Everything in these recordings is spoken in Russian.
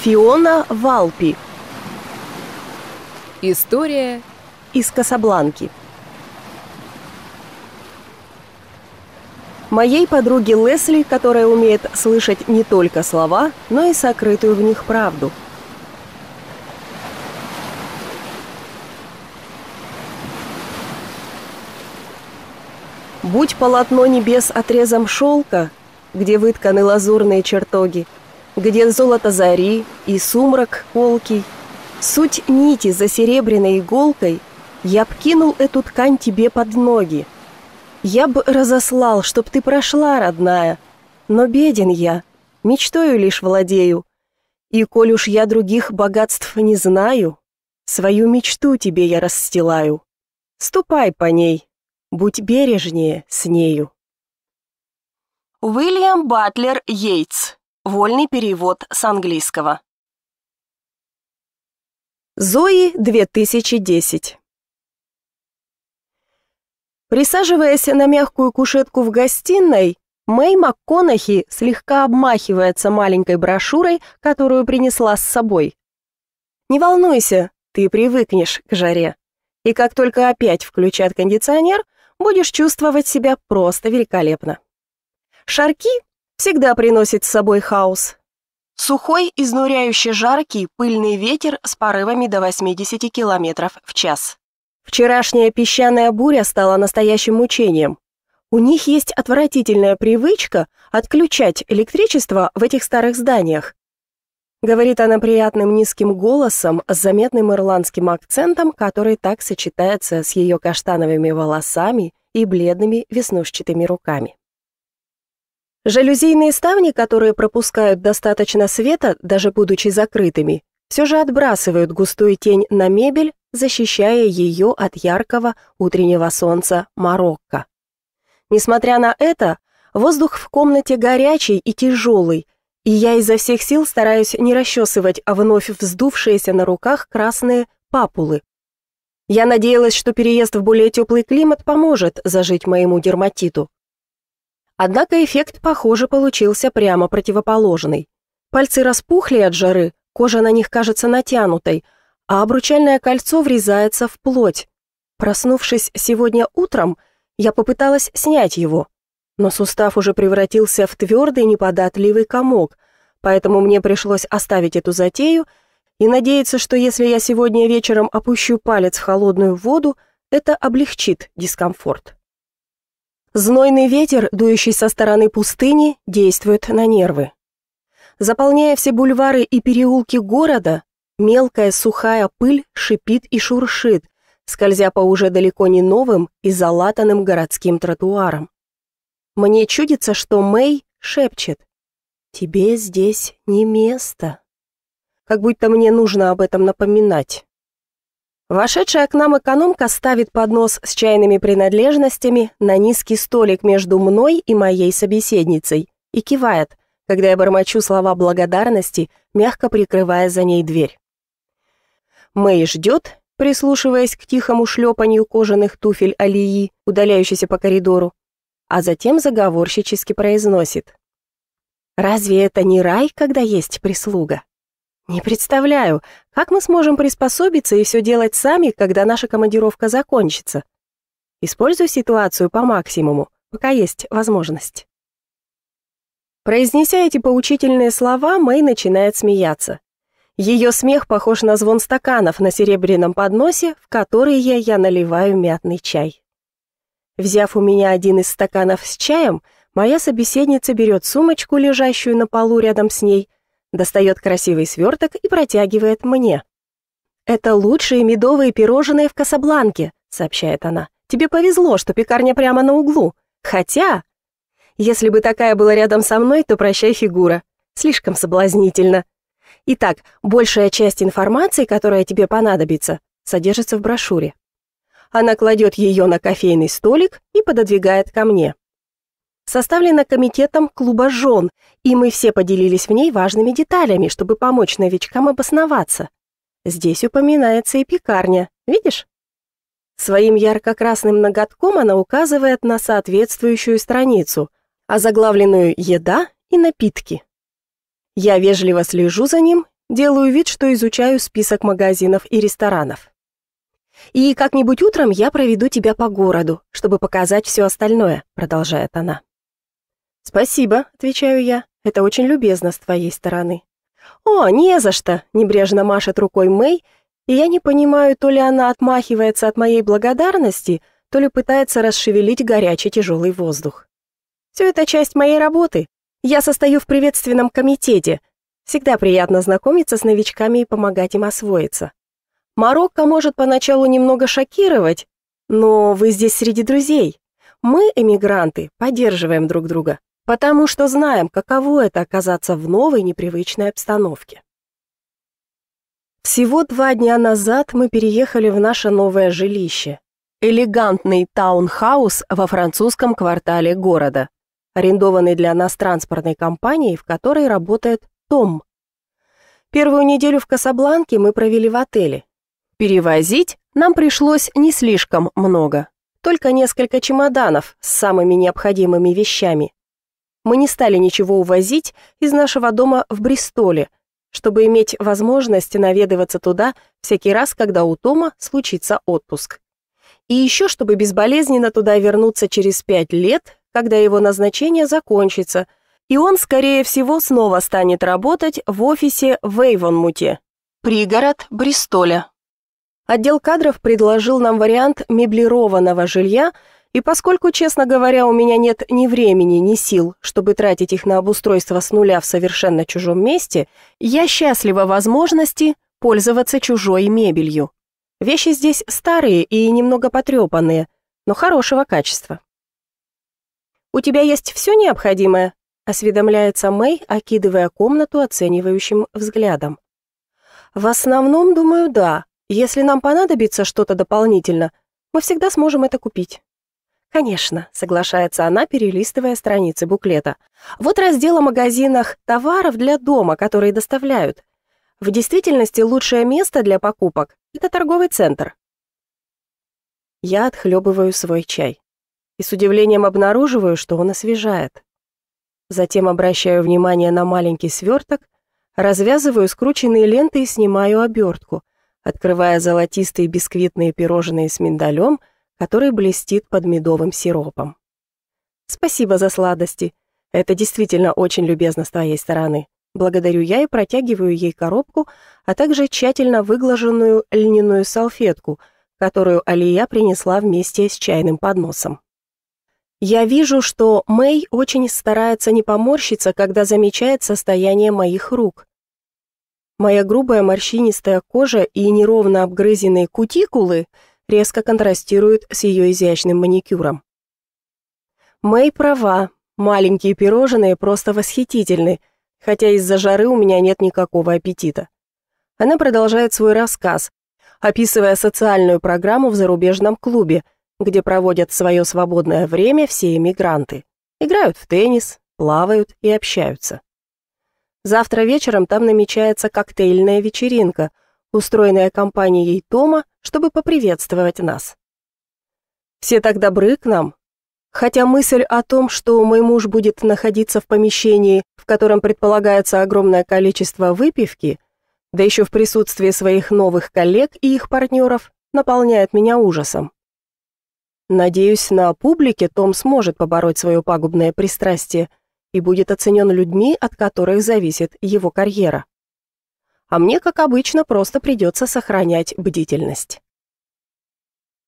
Фиона Валпи. История из Касабланки. Моей подруге Лесли, которая умеет слышать не только слова, но и сокрытую в них правду. Будь полотно небес отрезом шелка, где вытканы лазурные чертоги – где золото зари и сумрак колкий. Суть нити за серебряной иголкой я б кинул эту ткань тебе под ноги. Я б разослал, чтоб ты прошла, родная, но беден я, мечтою лишь владею. И коль уж я других богатств не знаю, свою мечту тебе я расстилаю. Ступай по ней, будь бережнее с нею. Уильям Батлер Йейтс Вольный перевод с английского. Зои 2010 Присаживаясь на мягкую кушетку в гостиной, Мэй МакКонахи слегка обмахивается маленькой брошюрой, которую принесла с собой. «Не волнуйся, ты привыкнешь к жаре. И как только опять включат кондиционер, будешь чувствовать себя просто великолепно». Шарки всегда приносит с собой хаос. Сухой, изнуряющий, жаркий, пыльный ветер с порывами до 80 км в час. Вчерашняя песчаная буря стала настоящим мучением. У них есть отвратительная привычка отключать электричество в этих старых зданиях. Говорит она приятным низким голосом с заметным ирландским акцентом, который так сочетается с ее каштановыми волосами и бледными веснушчатыми руками. Жалюзийные ставни, которые пропускают достаточно света, даже будучи закрытыми, все же отбрасывают густую тень на мебель, защищая ее от яркого утреннего солнца Марокко. Несмотря на это, воздух в комнате горячий и тяжелый, и я изо всех сил стараюсь не расчесывать, а вновь вздувшиеся на руках красные папулы. Я надеялась, что переезд в более теплый климат поможет зажить моему дерматиту. Однако эффект, похоже, получился прямо противоположный. Пальцы распухли от жары, кожа на них кажется натянутой, а обручальное кольцо врезается в плоть. Проснувшись сегодня утром, я попыталась снять его, но сустав уже превратился в твердый неподатливый комок, поэтому мне пришлось оставить эту затею и надеяться, что если я сегодня вечером опущу палец в холодную воду, это облегчит дискомфорт. Знойный ветер, дующий со стороны пустыни, действует на нервы. Заполняя все бульвары и переулки города, мелкая сухая пыль шипит и шуршит, скользя по уже далеко не новым и залатанным городским тротуарам. Мне чудится, что Мэй шепчет «Тебе здесь не место». Как будто мне нужно об этом напоминать. Вошедшая к нам экономка ставит поднос с чайными принадлежностями на низкий столик между мной и моей собеседницей и кивает, когда я бормочу слова благодарности, мягко прикрывая за ней дверь. Мэй ждет, прислушиваясь к тихому шлепанью кожаных туфель Алии, удаляющейся по коридору, а затем заговорщически произносит. «Разве это не рай, когда есть прислуга?» Не представляю, как мы сможем приспособиться и все делать сами, когда наша командировка закончится. Использую ситуацию по максимуму, пока есть возможность. Произнеся эти поучительные слова, Мэй начинает смеяться. Ее смех похож на звон стаканов на серебряном подносе, в которые я наливаю мятный чай. Взяв у меня один из стаканов с чаем, моя собеседница берет сумочку, лежащую на полу рядом с ней, достает красивый сверток и протягивает мне. «Это лучшие медовые пирожные в Касабланке», — сообщает она. «Тебе повезло, что пекарня прямо на углу. Хотя...» «Если бы такая была рядом со мной, то прощай фигура. Слишком соблазнительно». Итак, большая часть информации, которая тебе понадобится, содержится в брошюре. Она кладет ее на кофейный столик и пододвигает ко мне составлена комитетом клуба жен, и мы все поделились в ней важными деталями, чтобы помочь новичкам обосноваться. Здесь упоминается и пекарня, видишь? Своим ярко-красным ноготком она указывает на соответствующую страницу, озаглавленную «Еда» и «Напитки». Я вежливо слежу за ним, делаю вид, что изучаю список магазинов и ресторанов. «И как-нибудь утром я проведу тебя по городу, чтобы показать все остальное», — продолжает она. «Спасибо», — отвечаю я, — «это очень любезно с твоей стороны». «О, не за что!» — небрежно машет рукой Мэй, и я не понимаю, то ли она отмахивается от моей благодарности, то ли пытается расшевелить горячий тяжелый воздух. «Все это часть моей работы. Я состою в приветственном комитете. Всегда приятно знакомиться с новичками и помогать им освоиться. Марокко может поначалу немного шокировать, но вы здесь среди друзей. Мы, эмигранты, поддерживаем друг друга потому что знаем, каково это оказаться в новой непривычной обстановке. Всего два дня назад мы переехали в наше новое жилище. Элегантный таунхаус во французском квартале города, арендованный для нас транспортной компанией, в которой работает Том. Первую неделю в Касабланке мы провели в отеле. Перевозить нам пришлось не слишком много, только несколько чемоданов с самыми необходимыми вещами, мы не стали ничего увозить из нашего дома в Бристоле, чтобы иметь возможность наведываться туда всякий раз, когда у Тома случится отпуск. И еще, чтобы безболезненно туда вернуться через пять лет, когда его назначение закончится, и он, скорее всего, снова станет работать в офисе в Эйвонмуте, пригород Бристоля. Отдел кадров предложил нам вариант меблированного жилья – и поскольку, честно говоря, у меня нет ни времени, ни сил, чтобы тратить их на обустройство с нуля в совершенно чужом месте, я счастлива возможности пользоваться чужой мебелью. Вещи здесь старые и немного потрепанные, но хорошего качества. «У тебя есть все необходимое?» — осведомляется Мэй, окидывая комнату оценивающим взглядом. «В основном, думаю, да. Если нам понадобится что-то дополнительно, мы всегда сможем это купить». «Конечно», — соглашается она, перелистывая страницы буклета. «Вот раздел о магазинах товаров для дома, которые доставляют. В действительности лучшее место для покупок — это торговый центр». Я отхлебываю свой чай и с удивлением обнаруживаю, что он освежает. Затем обращаю внимание на маленький сверток, развязываю скрученные ленты и снимаю обертку, открывая золотистые бисквитные пирожные с миндалем — который блестит под медовым сиропом. «Спасибо за сладости. Это действительно очень любезно с твоей стороны», Благодарю я и протягиваю ей коробку, а также тщательно выглаженную льняную салфетку, которую Алия принесла вместе с чайным подносом. Я вижу, что Мэй очень старается не поморщиться, когда замечает состояние моих рук. Моя грубая морщинистая кожа и неровно обгрызенные кутикулы – резко контрастирует с ее изящным маникюром. Мэй права, маленькие пирожные просто восхитительны, хотя из-за жары у меня нет никакого аппетита. Она продолжает свой рассказ, описывая социальную программу в зарубежном клубе, где проводят свое свободное время все эмигранты. Играют в теннис, плавают и общаются. Завтра вечером там намечается коктейльная вечеринка, устроенная компанией Тома чтобы поприветствовать нас. Все так добры к нам. Хотя мысль о том, что мой муж будет находиться в помещении, в котором предполагается огромное количество выпивки, да еще в присутствии своих новых коллег и их партнеров, наполняет меня ужасом. Надеюсь, на публике Том сможет побороть свое пагубное пристрастие и будет оценен людьми, от которых зависит его карьера а мне, как обычно, просто придется сохранять бдительность.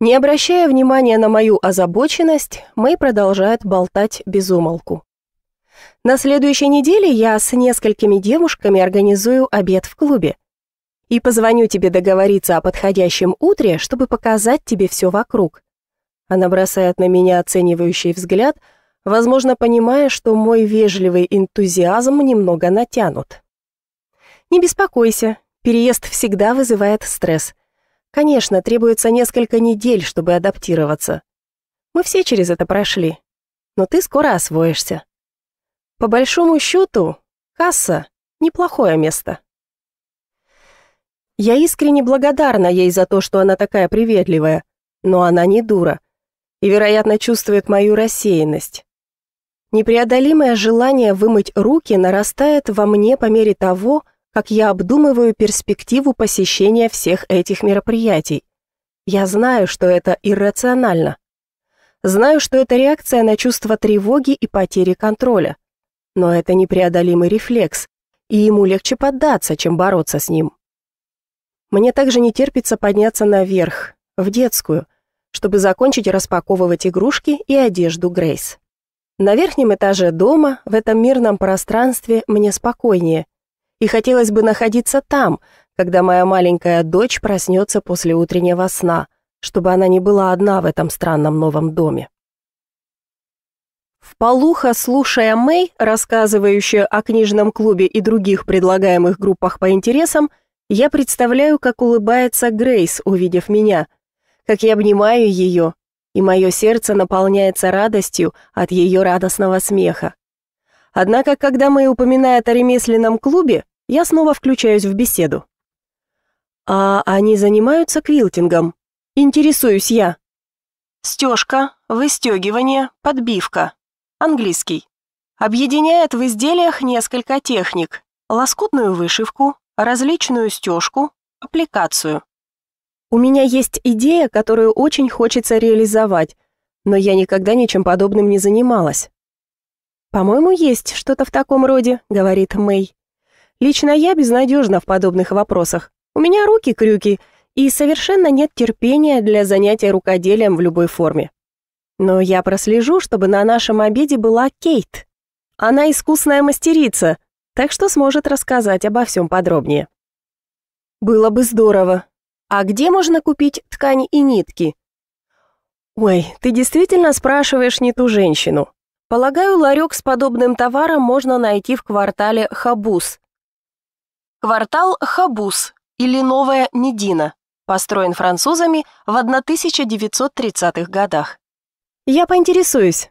Не обращая внимания на мою озабоченность, Мэй продолжает болтать без умолку. На следующей неделе я с несколькими девушками организую обед в клубе. И позвоню тебе договориться о подходящем утре, чтобы показать тебе все вокруг. Она бросает на меня оценивающий взгляд, возможно, понимая, что мой вежливый энтузиазм немного натянут. Не беспокойся, переезд всегда вызывает стресс. Конечно, требуется несколько недель, чтобы адаптироваться. Мы все через это прошли. Но ты скоро освоишься. По большому счету, касса – неплохое место. Я искренне благодарна ей за то, что она такая приветливая, но она не дура и, вероятно, чувствует мою рассеянность. Непреодолимое желание вымыть руки нарастает во мне по мере того, как я обдумываю перспективу посещения всех этих мероприятий. Я знаю, что это иррационально. Знаю, что это реакция на чувство тревоги и потери контроля. Но это непреодолимый рефлекс, и ему легче поддаться, чем бороться с ним. Мне также не терпится подняться наверх, в детскую, чтобы закончить распаковывать игрушки и одежду Грейс. На верхнем этаже дома, в этом мирном пространстве, мне спокойнее и хотелось бы находиться там, когда моя маленькая дочь проснется после утреннего сна, чтобы она не была одна в этом странном новом доме. В полухо, слушая Мэй, рассказывающую о книжном клубе и других предлагаемых группах по интересам, я представляю, как улыбается Грейс, увидев меня, как я обнимаю ее, и мое сердце наполняется радостью от ее радостного смеха. Однако, когда Мэй упоминает о ремесленном клубе, я снова включаюсь в беседу. «А они занимаются квилтингом? Интересуюсь я». Стежка, выстегивание, подбивка. Английский. Объединяет в изделиях несколько техник. Лоскутную вышивку, различную стежку, аппликацию. У меня есть идея, которую очень хочется реализовать, но я никогда ничем подобным не занималась. «По-моему, есть что-то в таком роде», — говорит Мэй. Лично я безнадежна в подобных вопросах. У меня руки-крюки, и совершенно нет терпения для занятия рукоделием в любой форме. Но я прослежу, чтобы на нашем обеде была Кейт. Она искусная мастерица, так что сможет рассказать обо всем подробнее. Было бы здорово. А где можно купить ткань и нитки? Ой, ты действительно спрашиваешь не ту женщину. Полагаю, ларек с подобным товаром можно найти в квартале Хабус – Квартал Хабус или Новая Медина построен французами в 1930-х годах. Я поинтересуюсь.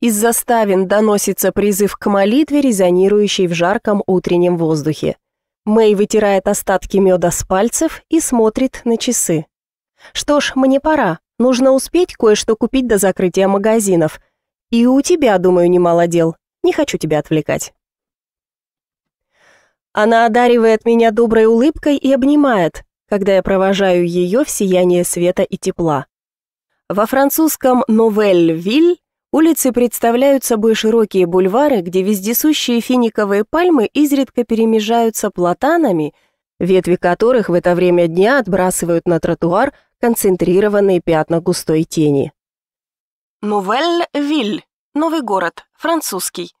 Из заставин доносится призыв к молитве, резонирующий в жарком утреннем воздухе. Мэй вытирает остатки меда с пальцев и смотрит на часы. «Что ж, мне пора. Нужно успеть кое-что купить до закрытия магазинов. И у тебя, думаю, немало дел. Не хочу тебя отвлекать». Она одаривает меня доброй улыбкой и обнимает, когда я провожаю ее в сияние света и тепла. Во французском «Новель-Виль» улицы представляют собой широкие бульвары, где вездесущие финиковые пальмы изредка перемежаются платанами, ветви которых в это время дня отбрасывают на тротуар концентрированные пятна густой тени. «Новель-Виль» — новый город, французский,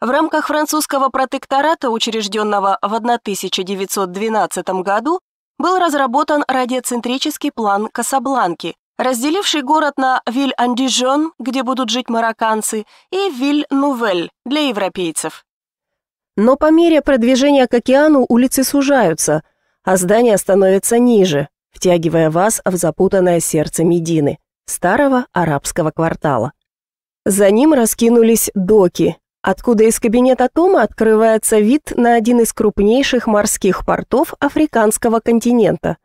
в рамках французского протектората, учрежденного в 1912 году, был разработан радиоцентрический план Касабланки, разделивший город на Виль-Андижон, где будут жить марокканцы, и Виль-Нувель для европейцев. Но по мере продвижения к океану улицы сужаются, а здания становятся ниже, втягивая вас в запутанное сердце Медины, старого арабского квартала. За ним раскинулись доки, откуда из кабинета Тома открывается вид на один из крупнейших морских портов африканского континента.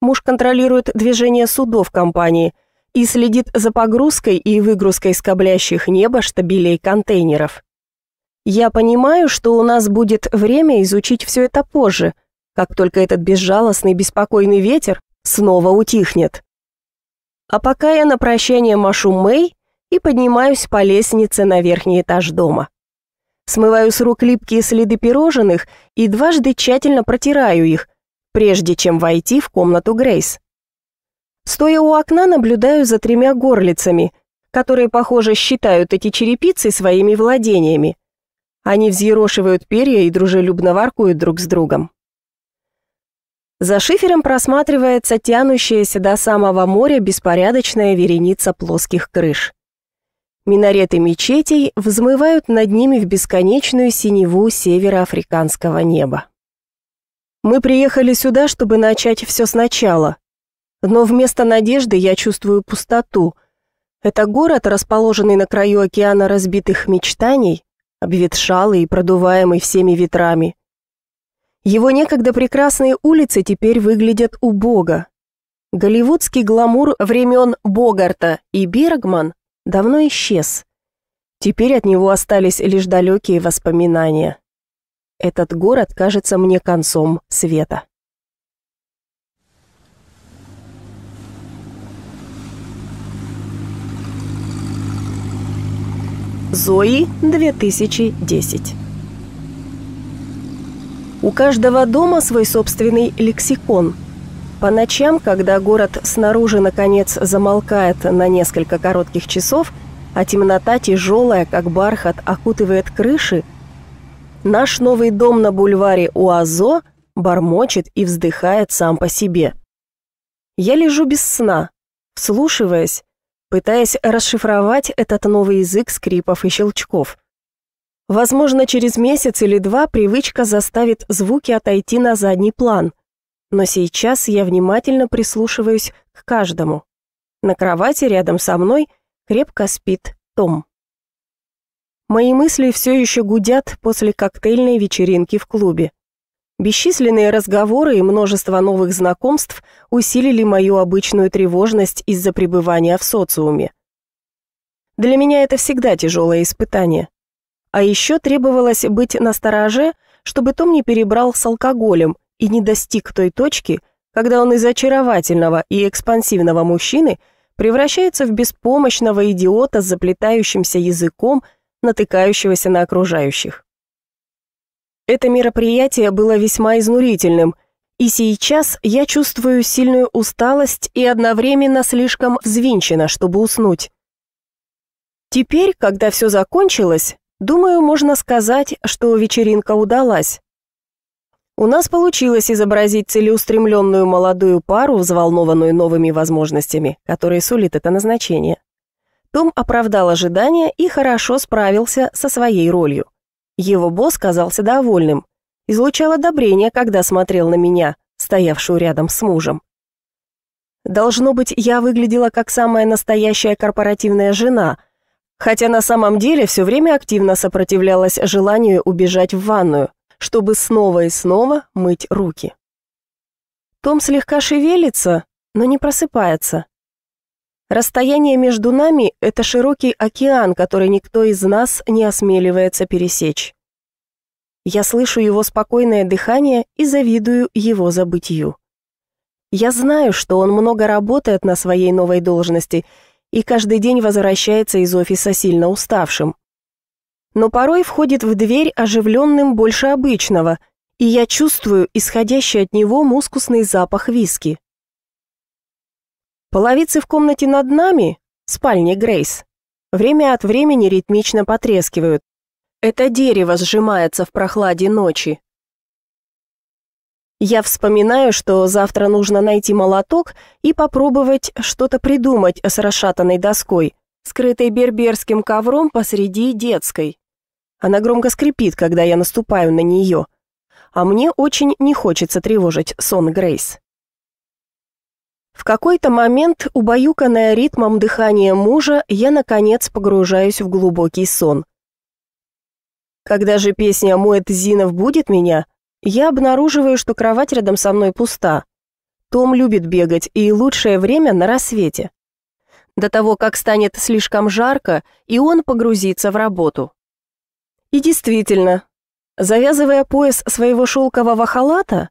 Муж контролирует движение судов компании и следит за погрузкой и выгрузкой скоблящих небо штабелей контейнеров. Я понимаю, что у нас будет время изучить все это позже, как только этот безжалостный беспокойный ветер снова утихнет. А пока я на прощание машу Мэй и поднимаюсь по лестнице на верхний этаж дома смываю с рук липкие следы пирожных и дважды тщательно протираю их, прежде чем войти в комнату Грейс. Стоя у окна, наблюдаю за тремя горлицами, которые, похоже, считают эти черепицы своими владениями. Они взъерошивают перья и дружелюбно воркуют друг с другом. За шифером просматривается тянущаяся до самого моря беспорядочная вереница плоских крыш. Минареты мечетей взмывают над ними в бесконечную синеву североафриканского неба. Мы приехали сюда, чтобы начать все сначала. Но вместо надежды я чувствую пустоту. Это город, расположенный на краю океана разбитых мечтаний, обветшалый и продуваемый всеми ветрами. Его некогда прекрасные улицы теперь выглядят убого. Голливудский гламур времен Богарта и Бергман давно исчез. Теперь от него остались лишь далекие воспоминания. Этот город кажется мне концом света. Зои 2010 У каждого дома свой собственный лексикон – по ночам, когда город снаружи наконец замолкает на несколько коротких часов, а темнота тяжелая, как бархат, окутывает крыши, наш новый дом на бульваре Уазо бормочет и вздыхает сам по себе. Я лежу без сна, вслушиваясь, пытаясь расшифровать этот новый язык скрипов и щелчков. Возможно, через месяц или два привычка заставит звуки отойти на задний план – но сейчас я внимательно прислушиваюсь к каждому. На кровати рядом со мной крепко спит Том. Мои мысли все еще гудят после коктейльной вечеринки в клубе. Бесчисленные разговоры и множество новых знакомств усилили мою обычную тревожность из-за пребывания в социуме. Для меня это всегда тяжелое испытание. А еще требовалось быть настороже, чтобы Том не перебрал с алкоголем и не достиг той точки, когда он из очаровательного и экспансивного мужчины превращается в беспомощного идиота с заплетающимся языком, натыкающегося на окружающих. Это мероприятие было весьма изнурительным, и сейчас я чувствую сильную усталость и одновременно слишком взвинчена, чтобы уснуть. Теперь, когда все закончилось, думаю, можно сказать, что вечеринка удалась. У нас получилось изобразить целеустремленную молодую пару, взволнованную новыми возможностями, которые сулит это назначение. Том оправдал ожидания и хорошо справился со своей ролью. Его босс казался довольным, излучал одобрение, когда смотрел на меня, стоявшую рядом с мужем. Должно быть, я выглядела как самая настоящая корпоративная жена, хотя на самом деле все время активно сопротивлялась желанию убежать в ванную – чтобы снова и снова мыть руки. Том слегка шевелится, но не просыпается. Расстояние между нами – это широкий океан, который никто из нас не осмеливается пересечь. Я слышу его спокойное дыхание и завидую его забытью. Я знаю, что он много работает на своей новой должности и каждый день возвращается из офиса сильно уставшим но порой входит в дверь оживленным больше обычного, и я чувствую исходящий от него мускусный запах виски. Половицы в комнате над нами, спальне Грейс, время от времени ритмично потрескивают. Это дерево сжимается в прохладе ночи. Я вспоминаю, что завтра нужно найти молоток и попробовать что-то придумать с расшатанной доской, скрытой берберским ковром посреди детской. Она громко скрипит, когда я наступаю на нее. А мне очень не хочется тревожить сон Грейс. В какой-то момент, убаюканная ритмом дыхания мужа, я, наконец, погружаюсь в глубокий сон. Когда же песня «Моет Зинов» будет меня, я обнаруживаю, что кровать рядом со мной пуста. Том любит бегать, и лучшее время на рассвете. До того, как станет слишком жарко, и он погрузится в работу. И действительно, завязывая пояс своего шелкового халата,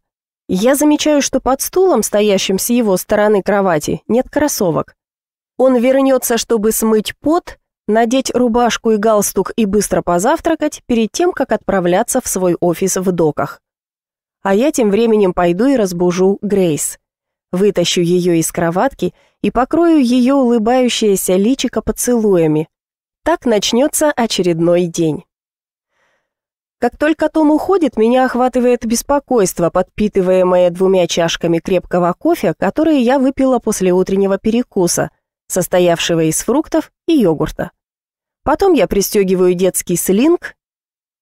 я замечаю, что под стулом, стоящим с его стороны кровати, нет кроссовок. Он вернется, чтобы смыть пот, надеть рубашку и галстук и быстро позавтракать перед тем, как отправляться в свой офис в доках. А я тем временем пойду и разбужу Грейс. Вытащу ее из кроватки и покрою ее улыбающееся личико поцелуями. Так начнется очередной день. Как только Том уходит, меня охватывает беспокойство, подпитываемое двумя чашками крепкого кофе, которые я выпила после утреннего перекуса, состоявшего из фруктов и йогурта. Потом я пристегиваю детский слинг,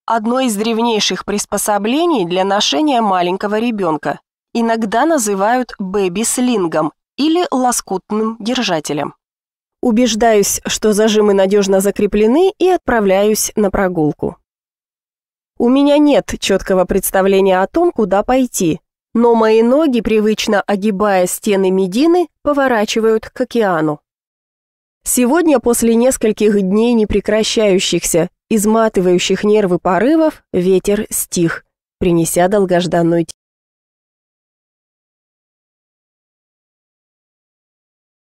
одно из древнейших приспособлений для ношения маленького ребенка, иногда называют бэби-слингом или лоскутным держателем. Убеждаюсь, что зажимы надежно закреплены и отправляюсь на прогулку. У меня нет четкого представления о том, куда пойти, но мои ноги, привычно огибая стены Медины, поворачивают к океану. Сегодня, после нескольких дней непрекращающихся, изматывающих нервы порывов, ветер стих, принеся долгожданную тишину.